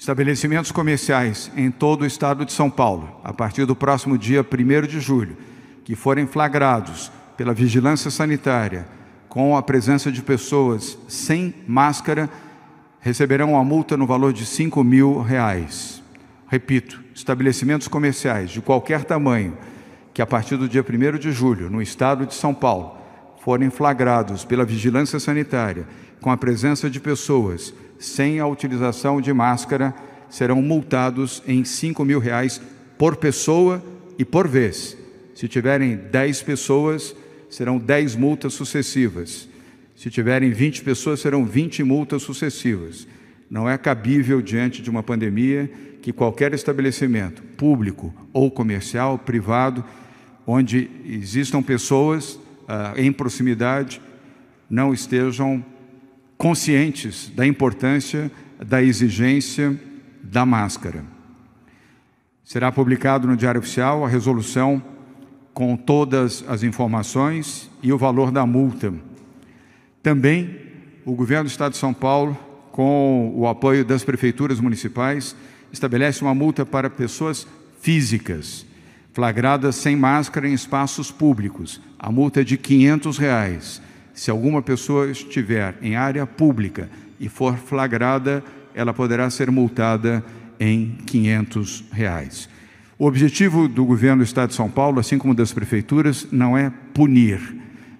Estabelecimentos comerciais em todo o estado de São Paulo, a partir do próximo dia 1 de julho, que forem flagrados pela vigilância sanitária com a presença de pessoas sem máscara, receberão uma multa no valor de 5 mil reais. Repito, estabelecimentos comerciais de qualquer tamanho que a partir do dia 1 de julho, no estado de São Paulo, forem flagrados pela vigilância sanitária com a presença de pessoas sem a utilização de máscara serão multados em cinco mil reais por pessoa e por vez. Se tiverem 10 pessoas, serão 10 multas sucessivas. Se tiverem 20 pessoas, serão 20 multas sucessivas. Não é cabível diante de uma pandemia que qualquer estabelecimento, público ou comercial, privado, onde existam pessoas ah, em proximidade não estejam conscientes da importância da exigência da máscara. Será publicado no Diário Oficial a resolução com todas as informações e o valor da multa. Também o governo do Estado de São Paulo, com o apoio das prefeituras municipais, estabelece uma multa para pessoas físicas flagrada sem máscara em espaços públicos. A multa é de R$ 500. Reais. Se alguma pessoa estiver em área pública e for flagrada, ela poderá ser multada em R$ 500. Reais. O objetivo do governo do Estado de São Paulo, assim como das prefeituras, não é punir,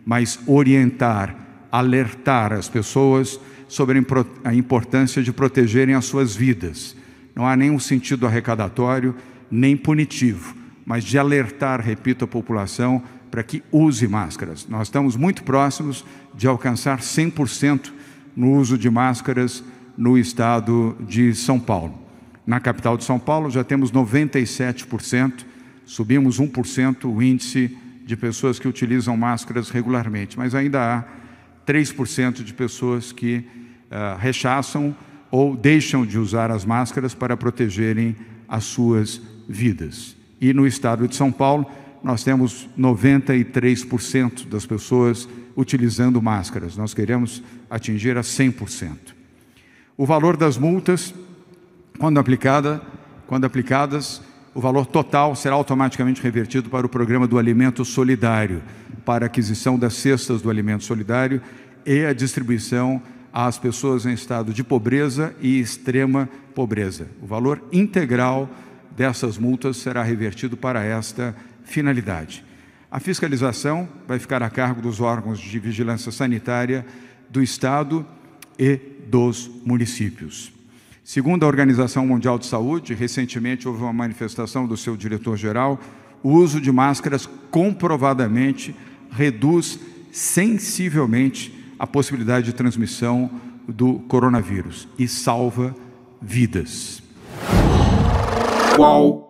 mas orientar, alertar as pessoas sobre a importância de protegerem as suas vidas. Não há nenhum sentido arrecadatório nem punitivo mas de alertar, repito, a população para que use máscaras. Nós estamos muito próximos de alcançar 100% no uso de máscaras no estado de São Paulo. Na capital de São Paulo já temos 97%, subimos 1% o índice de pessoas que utilizam máscaras regularmente, mas ainda há 3% de pessoas que uh, rechaçam ou deixam de usar as máscaras para protegerem as suas vidas. E no estado de São Paulo, nós temos 93% das pessoas utilizando máscaras. Nós queremos atingir a 100%. O valor das multas, quando, aplicada, quando aplicadas, o valor total será automaticamente revertido para o programa do Alimento Solidário, para aquisição das cestas do Alimento Solidário e a distribuição às pessoas em estado de pobreza e extrema pobreza. O valor integral dessas multas será revertido para esta finalidade. A fiscalização vai ficar a cargo dos órgãos de vigilância sanitária do Estado e dos municípios. Segundo a Organização Mundial de Saúde, recentemente houve uma manifestação do seu diretor-geral, o uso de máscaras comprovadamente reduz sensivelmente a possibilidade de transmissão do coronavírus e salva vidas. Whoa.